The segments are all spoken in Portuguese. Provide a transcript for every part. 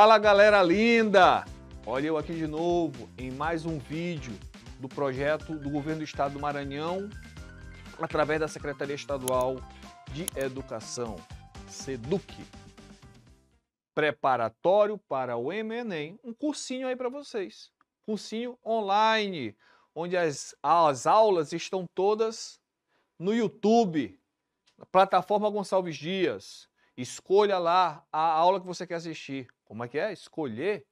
Fala galera linda! Olha eu aqui de novo em mais um vídeo do projeto do Governo do Estado do Maranhão através da Secretaria Estadual de Educação, SEDUC. Preparatório para o Enem, um cursinho aí para vocês. Cursinho online, onde as, as aulas estão todas no YouTube, na plataforma Gonçalves Dias. Escolha lá a aula que você quer assistir como é que é? Escolher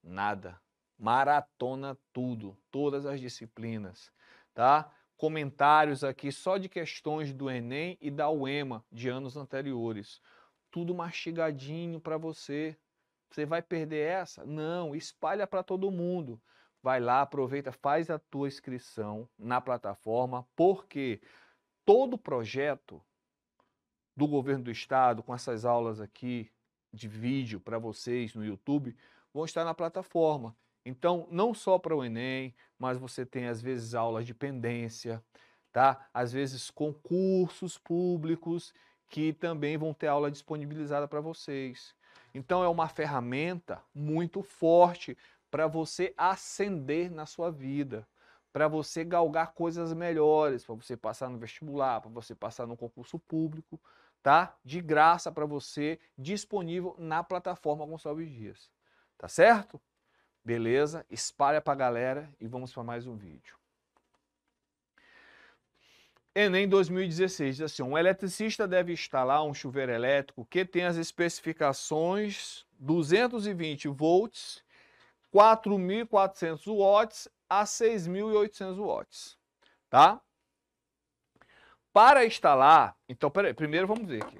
nada. Maratona tudo, todas as disciplinas, tá? Comentários aqui só de questões do Enem e da UEMA de anos anteriores. Tudo mastigadinho para você. Você vai perder essa? Não, espalha para todo mundo. Vai lá, aproveita, faz a tua inscrição na plataforma, porque todo projeto do governo do estado com essas aulas aqui, de vídeo para vocês no YouTube vão estar na plataforma. Então, não só para o Enem, mas você tem às vezes aulas de pendência, tá? Às vezes concursos públicos que também vão ter aula disponibilizada para vocês. Então, é uma ferramenta muito forte para você ascender na sua vida, para você galgar coisas melhores, para você passar no vestibular, para você passar no concurso público, tá? De graça para você, disponível na plataforma Gonçalves Dias. Tá certo? Beleza? Espalha para a galera e vamos para mais um vídeo. Enem 2016 diz assim: um eletricista deve instalar um chuveiro elétrico que tem as especificações 220 volts, 4.400 watts a 6.800 watts, tá? Para instalar, então peraí, primeiro vamos ver aqui.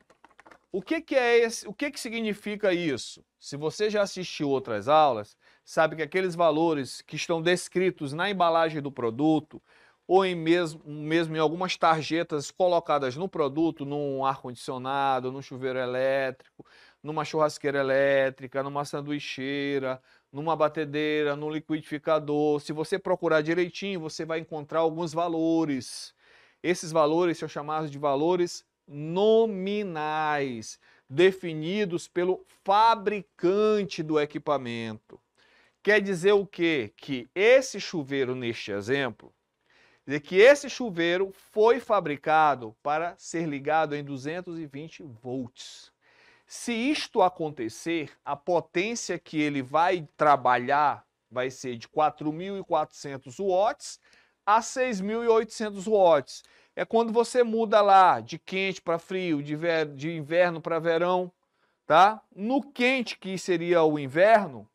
O que, que é esse, o que, que significa isso? Se você já assistiu outras aulas, sabe que aqueles valores que estão descritos na embalagem do produto ou em mesmo, mesmo em algumas tarjetas colocadas no produto, num ar-condicionado, num chuveiro elétrico, numa churrasqueira elétrica, numa sanduicheira, numa batedeira, num liquidificador. Se você procurar direitinho, você vai encontrar alguns valores esses valores são chamados de valores nominais, definidos pelo fabricante do equipamento. Quer dizer o quê? Que esse chuveiro, neste exemplo, de que esse chuveiro foi fabricado para ser ligado em 220 volts. Se isto acontecer, a potência que ele vai trabalhar vai ser de 4.400 watts a 6.800 watts. É quando você muda lá de quente para frio, de, ver, de inverno para verão, tá? No quente, que seria o inverno,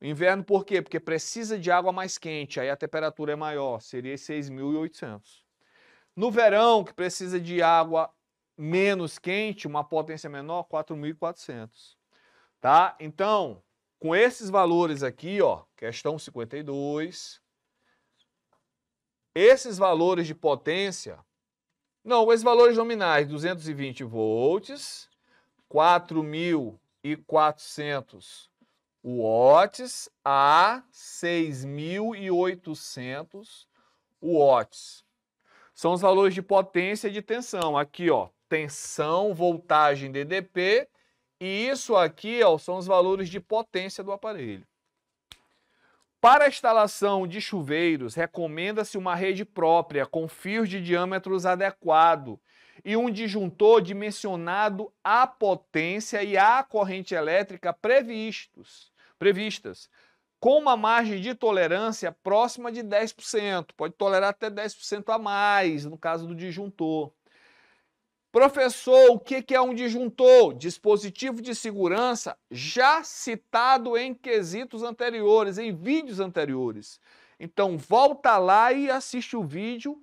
inverno por quê? Porque precisa de água mais quente, aí a temperatura é maior, seria 6.800. No verão, que precisa de água menos quente, uma potência menor, 4.400, tá? Então, com esses valores aqui, ó, questão 52, esses valores de potência, não, esses valores nominais, 220 volts, 4.400 watts a 6.800 watts. São os valores de potência e de tensão. Aqui, ó, tensão, voltagem DDP, e isso aqui ó, são os valores de potência do aparelho. Para a instalação de chuveiros, recomenda-se uma rede própria, com fios de diâmetros adequado e um disjuntor dimensionado à potência e à corrente elétrica previstos, previstas, com uma margem de tolerância próxima de 10%. Pode tolerar até 10% a mais no caso do disjuntor. Professor, o que é um disjuntor? Dispositivo de segurança já citado em quesitos anteriores, em vídeos anteriores. Então, volta lá e assiste o vídeo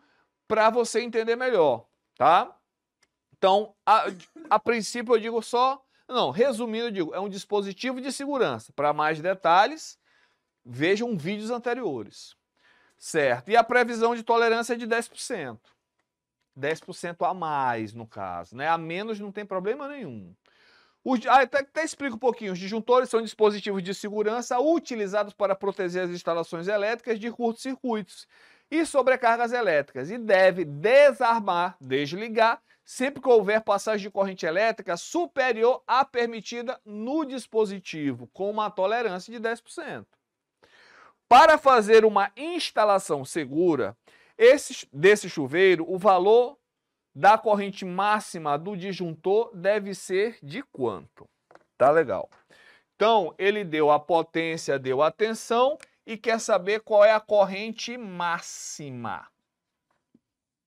para você entender melhor, tá? Então, a, a princípio eu digo só. Não, resumindo, eu digo, é um dispositivo de segurança. Para mais detalhes, vejam vídeos anteriores. Certo? E a previsão de tolerância é de 10%. 10% a mais, no caso. Né? A menos não tem problema nenhum. Os, ah, até, até explico um pouquinho. Os disjuntores são dispositivos de segurança utilizados para proteger as instalações elétricas de curtos-circuitos e sobrecargas elétricas e deve desarmar, desligar, sempre que houver passagem de corrente elétrica superior à permitida no dispositivo, com uma tolerância de 10%. Para fazer uma instalação segura, esse, desse chuveiro, o valor da corrente máxima do disjuntor deve ser de quanto? Tá legal. Então, ele deu a potência, deu a tensão e quer saber qual é a corrente máxima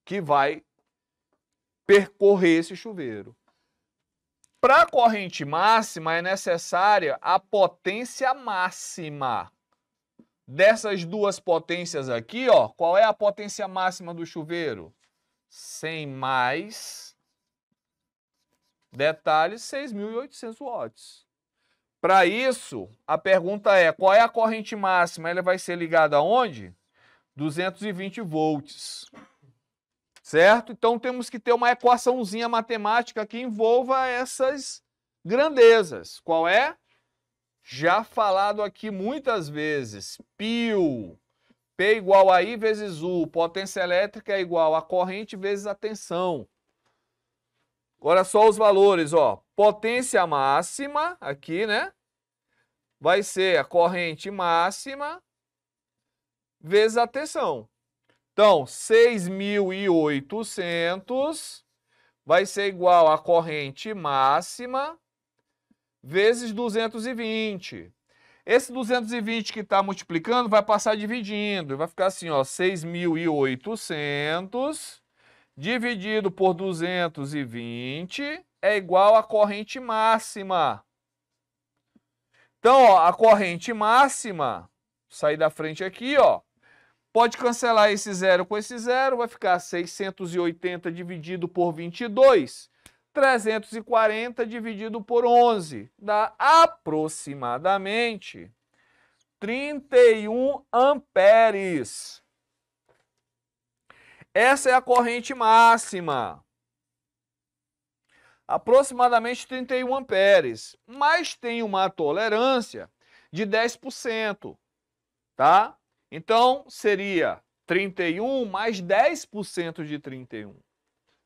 que vai percorrer esse chuveiro. Para a corrente máxima é necessária a potência máxima. Dessas duas potências aqui, ó, qual é a potência máxima do chuveiro? 100 mais. Detalhe: 6.800 watts. Para isso, a pergunta é: qual é a corrente máxima? Ela vai ser ligada aonde? 220 volts. Certo? Então temos que ter uma equaçãozinha matemática que envolva essas grandezas. Qual é? já falado aqui muitas vezes, Pio, P igual a I vezes U, potência elétrica é igual a corrente vezes a tensão. Agora só os valores, ó. Potência máxima aqui, né? Vai ser a corrente máxima vezes a tensão. Então, 6.800 vai ser igual a corrente máxima vezes 220. Esse 220 que está multiplicando vai passar dividindo. Vai ficar assim, ó, 6.800 dividido por 220 é igual à corrente máxima. Então, ó, a corrente máxima, sair da frente aqui, ó, pode cancelar esse zero com esse zero, vai ficar 680 dividido por 22. 340 dividido por 11 dá aproximadamente 31 amperes. Essa é a corrente máxima. Aproximadamente 31 amperes, mas tem uma tolerância de 10%, tá? Então seria 31 mais 10% de 31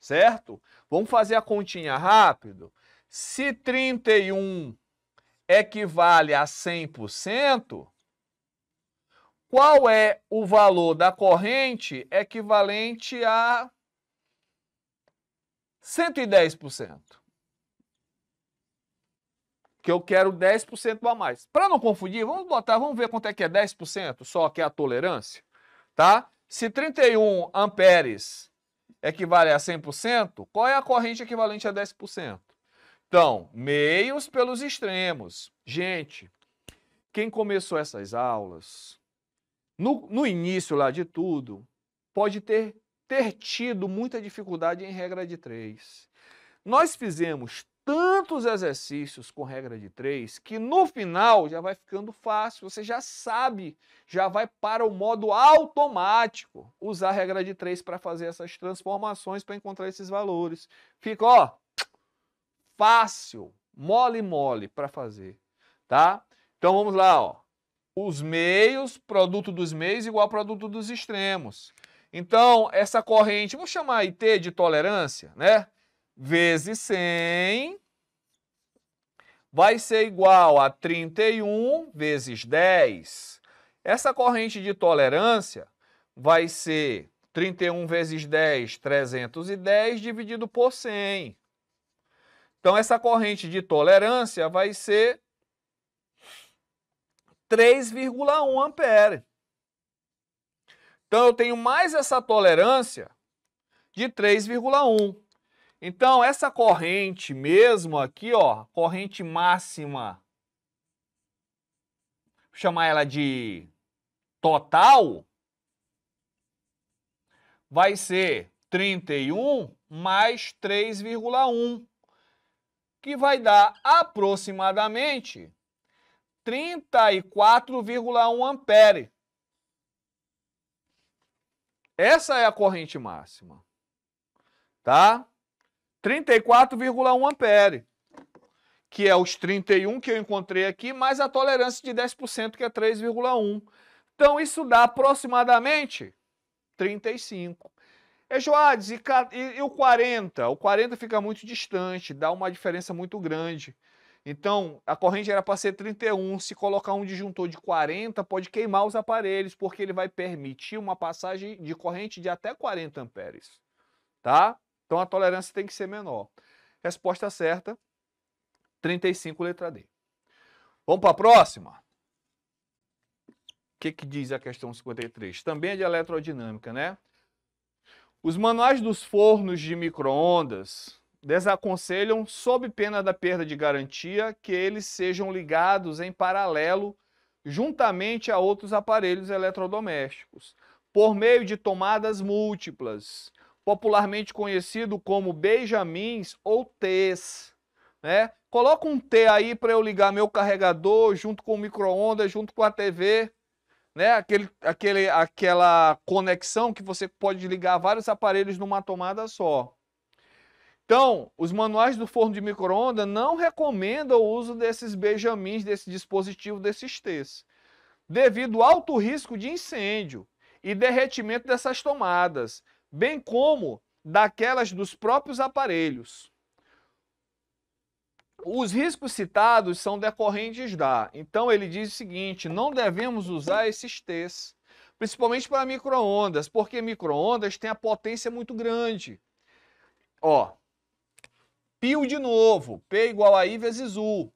certo? Vamos fazer a continha rápido? Se 31 equivale a 100%, qual é o valor da corrente equivalente a 110%? Que eu quero 10% a mais. Para não confundir, vamos botar, vamos ver quanto é que é 10%, só que é a tolerância, tá? Se 31 amperes equivale a 100%, qual é a corrente equivalente a 10%? Então, meios pelos extremos. Gente, quem começou essas aulas, no, no início lá de tudo, pode ter, ter tido muita dificuldade em regra de três. Nós fizemos tantos exercícios com regra de três que no final já vai ficando fácil, você já sabe, já vai para o modo automático usar a regra de três para fazer essas transformações para encontrar esses valores. Fica, ó, fácil, mole mole para fazer, tá? Então vamos lá, ó. Os meios, produto dos meios igual produto dos extremos. Então, essa corrente, vamos chamar IT de tolerância, né? vezes 100 vai ser igual a 31 vezes 10. Essa corrente de tolerância vai ser 31 vezes 10, 310, dividido por 100. Então, essa corrente de tolerância vai ser 3,1 ampere. Então, eu tenho mais essa tolerância de 3,1. Então, essa corrente mesmo aqui, ó, corrente máxima, vou chamar ela de total, vai ser 31 mais 3,1, que vai dar aproximadamente 34,1 ampere. Essa é a corrente máxima, tá? 34,1 ampere, que é os 31 que eu encontrei aqui, mais a tolerância de 10%, que é 3,1. Então, isso dá aproximadamente 35. É, Joades, e, e, o 40? O 40 fica muito distante, dá uma diferença muito grande. Então, a corrente era para ser 31. Se colocar um disjuntor de 40, pode queimar os aparelhos, porque ele vai permitir uma passagem de corrente de até 40 amperes. Tá? Então a tolerância tem que ser menor. Resposta certa, 35, letra D. Vamos para a próxima? O que, que diz a questão 53? Também é de eletrodinâmica, né? Os manuais dos fornos de microondas desaconselham, sob pena da perda de garantia, que eles sejam ligados em paralelo juntamente a outros aparelhos eletrodomésticos, por meio de tomadas múltiplas, popularmente conhecido como Benjamins ou T's. Né? Coloca um T aí para eu ligar meu carregador junto com o micro-ondas, junto com a TV. Né? Aquele, aquele, aquela conexão que você pode ligar vários aparelhos numa tomada só. Então, os manuais do forno de micro-ondas não recomendam o uso desses benjamins, desse dispositivo, desses T's, devido ao alto risco de incêndio e derretimento dessas tomadas bem como daquelas dos próprios aparelhos. Os riscos citados são decorrentes da. Então ele diz o seguinte: não devemos usar esses T's, principalmente para microondas, porque microondas tem a potência muito grande. Ó, pio de novo, P igual a I vezes U.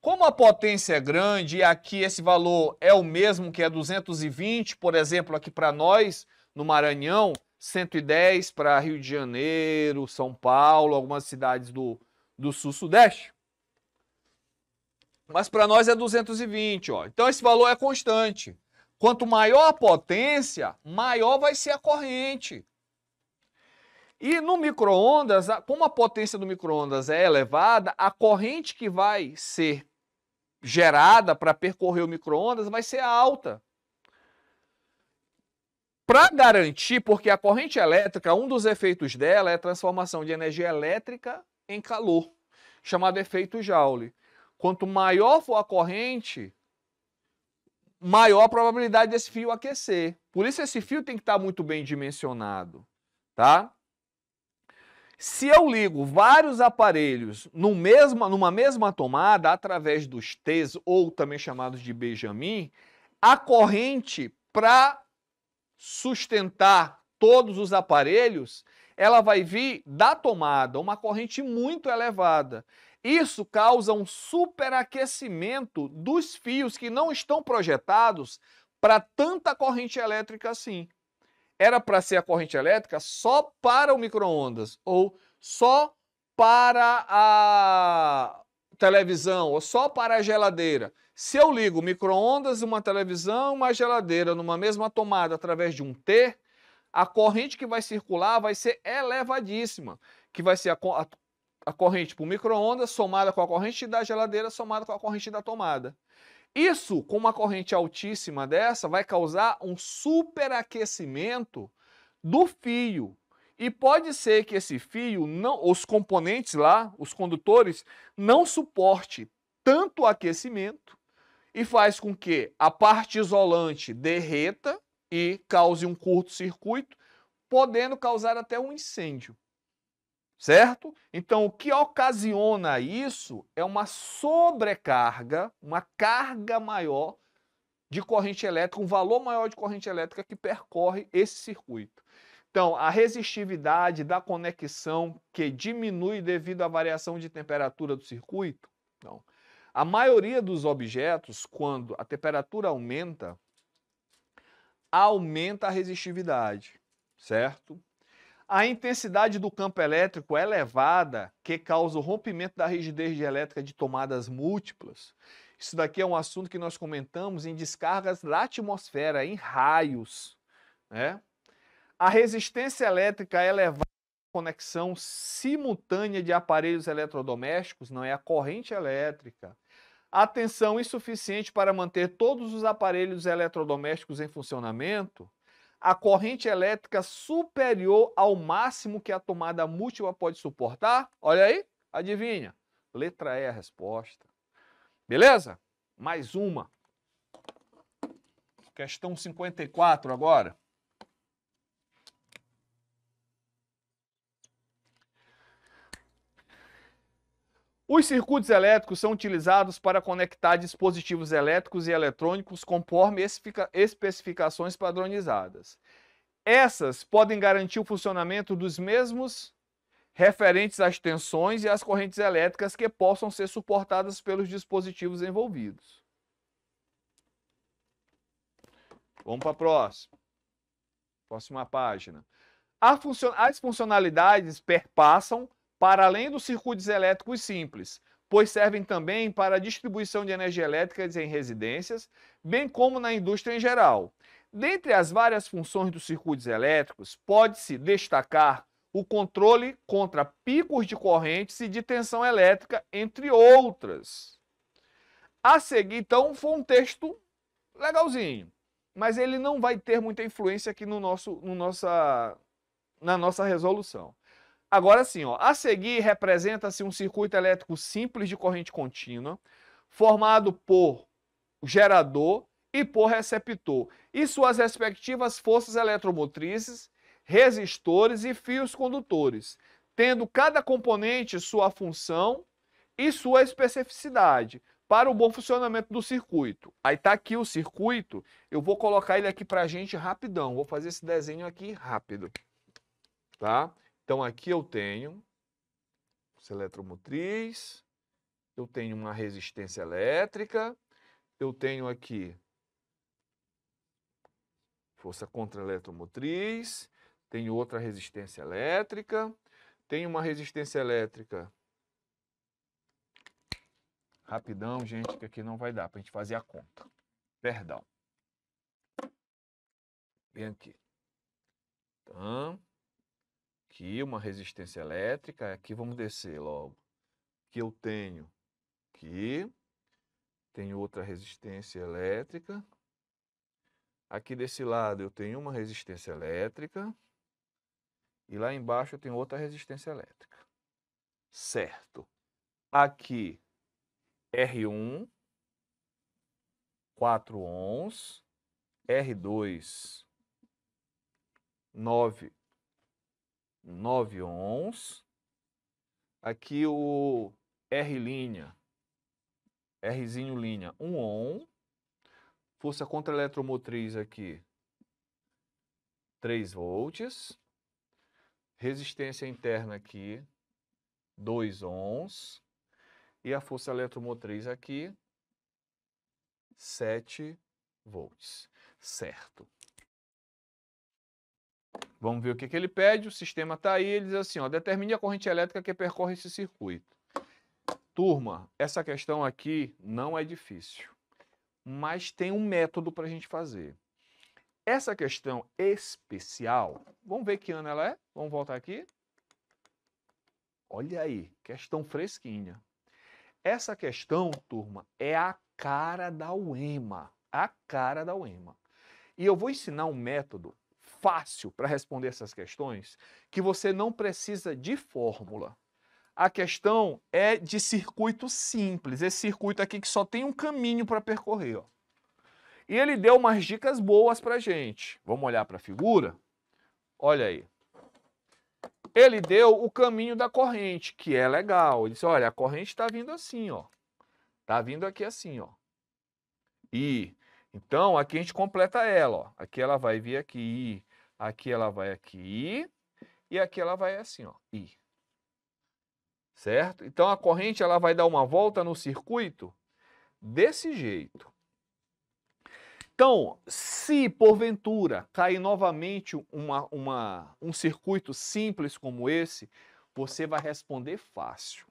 Como a potência é grande e aqui esse valor é o mesmo que é 220, por exemplo, aqui para nós no Maranhão, 110 para Rio de Janeiro, São Paulo, algumas cidades do, do sul-sudeste. Mas para nós é 220, ó. Então esse valor é constante. Quanto maior a potência, maior vai ser a corrente. E no microondas, como a potência do microondas é elevada, a corrente que vai ser gerada para percorrer o microondas vai ser alta. Para garantir, porque a corrente elétrica, um dos efeitos dela é a transformação de energia elétrica em calor, chamado efeito Joule. Quanto maior for a corrente, maior a probabilidade desse fio aquecer. Por isso esse fio tem que estar muito bem dimensionado, tá? Se eu ligo vários aparelhos no mesma, numa mesma tomada, através dos T's, ou também chamados de Benjamin, a corrente para sustentar todos os aparelhos, ela vai vir da tomada, uma corrente muito elevada. Isso causa um superaquecimento dos fios que não estão projetados para tanta corrente elétrica assim. Era para ser a corrente elétrica só para o micro-ondas ou só para a, televisão ou só para a geladeira. Se eu ligo micro-ondas, uma televisão, uma geladeira numa mesma tomada através de um T, a corrente que vai circular vai ser elevadíssima, que vai ser a, a, a corrente para o micro-ondas somada com a corrente da geladeira somada com a corrente da tomada. Isso, com uma corrente altíssima dessa, vai causar um superaquecimento do fio. E pode ser que esse fio, não, os componentes lá, os condutores, não suporte tanto aquecimento e faz com que a parte isolante derreta e cause um curto-circuito, podendo causar até um incêndio. Certo? Então, o que ocasiona isso é uma sobrecarga, uma carga maior de corrente elétrica, um valor maior de corrente elétrica que percorre esse circuito. Então, a resistividade da conexão que diminui devido à variação de temperatura do circuito? Não. A maioria dos objetos, quando a temperatura aumenta, aumenta a resistividade, certo? A intensidade do campo elétrico é elevada, que causa o rompimento da rigidez elétrica de tomadas múltiplas. Isso daqui é um assunto que nós comentamos em descargas da atmosfera, em raios, né? A resistência elétrica elevada é à conexão simultânea de aparelhos eletrodomésticos, não é a corrente elétrica. A tensão insuficiente para manter todos os aparelhos eletrodomésticos em funcionamento. A corrente elétrica superior ao máximo que a tomada múltipla pode suportar. Olha aí, adivinha? Letra E é a resposta. Beleza? Mais uma. Questão 54 agora. Os circuitos elétricos são utilizados para conectar dispositivos elétricos e eletrônicos conforme especificações padronizadas. Essas podem garantir o funcionamento dos mesmos referentes às tensões e às correntes elétricas que possam ser suportadas pelos dispositivos envolvidos. Vamos para a próxima. Próxima página. As funcionalidades perpassam para além dos circuitos elétricos simples, pois servem também para a distribuição de energia elétrica em residências, bem como na indústria em geral. Dentre as várias funções dos circuitos elétricos, pode-se destacar o controle contra picos de correntes e de tensão elétrica, entre outras. A seguir, então, foi um texto legalzinho, mas ele não vai ter muita influência aqui no nosso, no nossa, na nossa resolução. Agora sim, ó, a seguir representa-se um circuito elétrico simples de corrente contínua, formado por gerador e por receptor, e suas respectivas forças eletromotrizes, resistores e fios condutores, tendo cada componente sua função e sua especificidade para o bom funcionamento do circuito. Aí está aqui o circuito, eu vou colocar ele aqui para a gente rapidão, vou fazer esse desenho aqui rápido, tá? Então aqui eu tenho força eletromotriz, eu tenho uma resistência elétrica, eu tenho aqui força contra-eletromotriz, tenho outra resistência elétrica, tenho uma resistência elétrica. Rapidão, gente, que aqui não vai dar para a gente fazer a conta. Perdão. Vem aqui. Então, aqui uma resistência elétrica, aqui vamos descer logo. Que eu tenho aqui, tenho outra resistência elétrica. Aqui desse lado eu tenho uma resistência elétrica. E lá embaixo eu tenho outra resistência elétrica. Certo. Aqui, R1, 4 ohms. R2, 9 9 ons. Aqui o R linha, Rzinho linha, 1 on. Força contra eletromotriz aqui, 3 volts. Resistência interna aqui, 2 ons. E a força eletromotriz aqui, 7 volts, certo? Vamos ver o que, que ele pede. O sistema está aí. Ele diz assim: ó, determine a corrente elétrica que percorre esse circuito. Turma, essa questão aqui não é difícil, mas tem um método para a gente fazer. Essa questão especial, vamos ver que ano ela é? Vamos voltar aqui. Olha aí, questão fresquinha. Essa questão, turma, é a cara da UEMA. A cara da UEMA. E eu vou ensinar um método fácil para responder essas questões que você não precisa de fórmula. A questão é de circuito simples, esse circuito aqui que só tem um caminho para percorrer. Ó. E ele deu umas dicas boas para gente. Vamos olhar para a figura? Olha aí. Ele deu o caminho da corrente, que é legal. Ele disse, olha, a corrente está vindo assim, ó. Está vindo aqui assim, ó. E então, aqui a gente completa ela. Ó. Aqui ela vai vir aqui. Aqui ela vai aqui e aqui ela vai assim, ó, I. Certo? Então a corrente ela vai dar uma volta no circuito desse jeito. Então, se porventura cair novamente uma, uma, um circuito simples como esse, você vai responder fácil.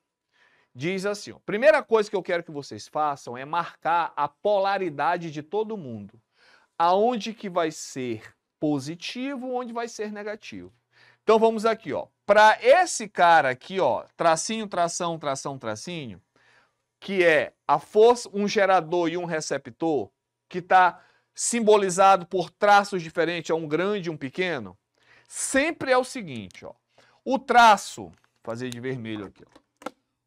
Diz assim: ó, primeira coisa que eu quero que vocês façam é marcar a polaridade de todo mundo. Aonde que vai ser positivo, onde vai ser negativo. Então vamos aqui, ó. Para esse cara aqui, ó, tracinho, tração, tração, tracinho, que é a força, um gerador e um receptor, que está simbolizado por traços diferentes, é um grande e um pequeno, sempre é o seguinte, ó. O traço, vou fazer de vermelho aqui, ó.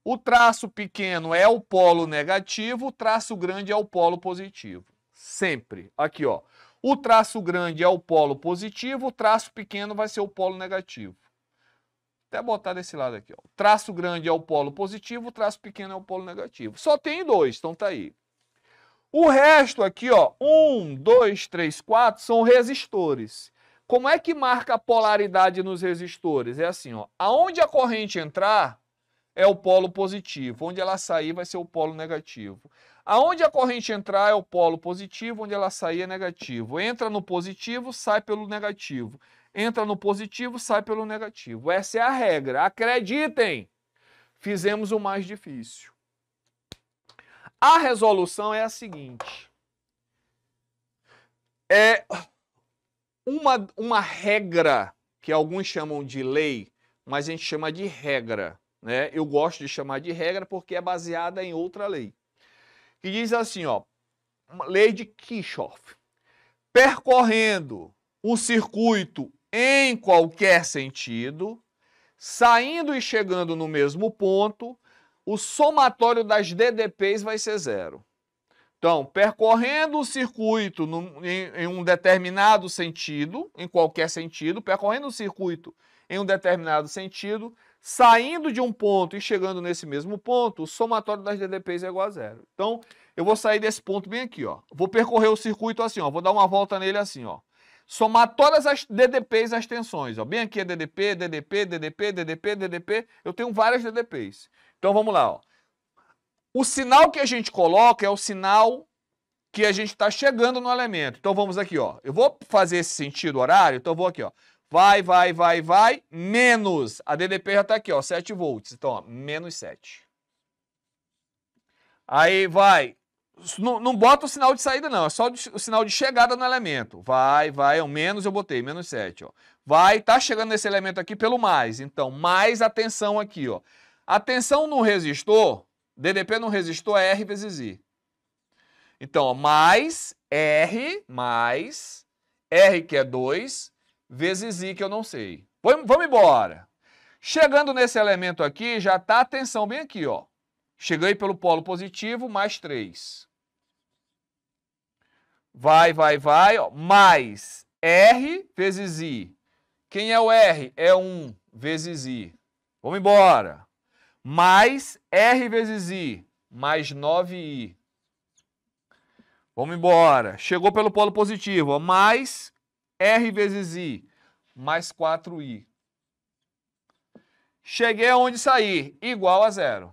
O traço pequeno é o polo negativo, o traço grande é o polo positivo. Sempre. Aqui, ó. O traço grande é o polo positivo, o traço pequeno vai ser o polo negativo. Até botar desse lado aqui. O traço grande é o polo positivo, o traço pequeno é o polo negativo. Só tem dois, então tá aí. O resto aqui, ó, um, dois, três, quatro, são resistores. Como é que marca a polaridade nos resistores? É assim, ó, aonde a corrente entrar é o polo positivo, onde ela sair vai ser o polo negativo. Aonde a corrente entrar é o polo positivo, onde ela sair é negativo. Entra no positivo, sai pelo negativo. Entra no positivo, sai pelo negativo. Essa é a regra. Acreditem! Fizemos o mais difícil. A resolução é a seguinte: é uma, uma regra que alguns chamam de lei, mas a gente chama de regra. Né? Eu gosto de chamar de regra porque é baseada em outra lei que diz assim, ó, lei de Kirchhoff. Percorrendo um circuito em qualquer sentido, saindo e chegando no mesmo ponto, o somatório das DDPs vai ser zero. Então, percorrendo o circuito em, em, um determinado sentido, em qualquer sentido, percorrendo o circuito em um determinado sentido, Saindo de um ponto e chegando nesse mesmo ponto, o somatório das DDPs é igual a zero. Então, eu vou sair desse ponto bem aqui, ó. Vou percorrer o circuito assim, ó. Vou dar uma volta nele assim, ó. Somar todas as DDPs as tensões, ó. Bem aqui é DDP, DDP, DDP, DDP, DDP. Eu tenho várias DDPs. Então, vamos lá, ó. O sinal que a gente coloca é o sinal que a gente está chegando no elemento. Então vamos aqui, ó. Eu vou fazer esse sentido horário, então eu vou aqui, ó. Vai, vai, vai, vai, menos. A DDP já está aqui, ó, 7 volts. Então, ó, menos 7. Aí vai. Não, não bota o sinal de saída, não. É só o sinal de chegada no elemento. Vai, vai, é menos eu botei, menos 7, ó. Vai, tá chegando nesse elemento aqui pelo mais. Então, mais atenção aqui, ó. A tensão no resistor, DDP no resistor é R vezes I. Então, ó, mais R, mais R que é 2, vezes i que eu não sei. Vamos embora. Chegando nesse elemento aqui, já tá atenção bem aqui, ó. Cheguei pelo polo positivo, mais 3. Vai, vai, vai, ó. mais R vezes I. Quem é o R? É 1 vezes I. Vamos embora. Mais R vezes I, mais 9I. Vamos embora. Chegou pelo polo positivo, ó. mais R vezes I, mais 4I. Cheguei aonde sair, igual a zero.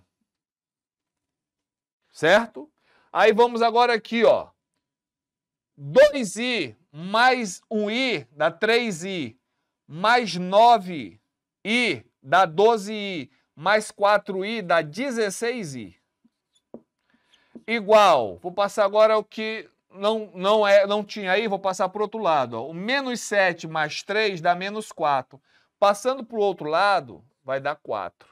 Certo? Aí vamos agora aqui, ó. 2i mais 1i dá 3i, mais 9i dá 12i, mais 4i dá 16i. Igual, vou passar agora o que não, não, é, não tinha aí, vou passar para o outro lado. Ó. O menos 7 mais 3 dá menos 4. Passando para o outro lado, vai dar 4.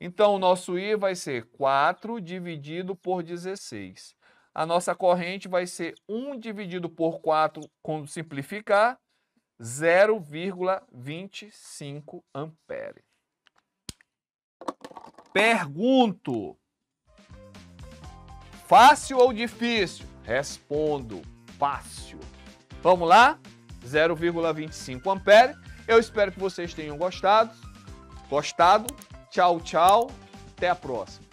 Então, o nosso I vai ser 4 dividido por 16. A nossa corrente vai ser 1 dividido por 4, quando simplificar, 0,25 ampere. Pergunto. Fácil ou difícil? Respondo, fácil. Vamos lá? 0,25 ampere. Eu espero que vocês tenham gostado. Gostado. Tchau, tchau. Até a próxima.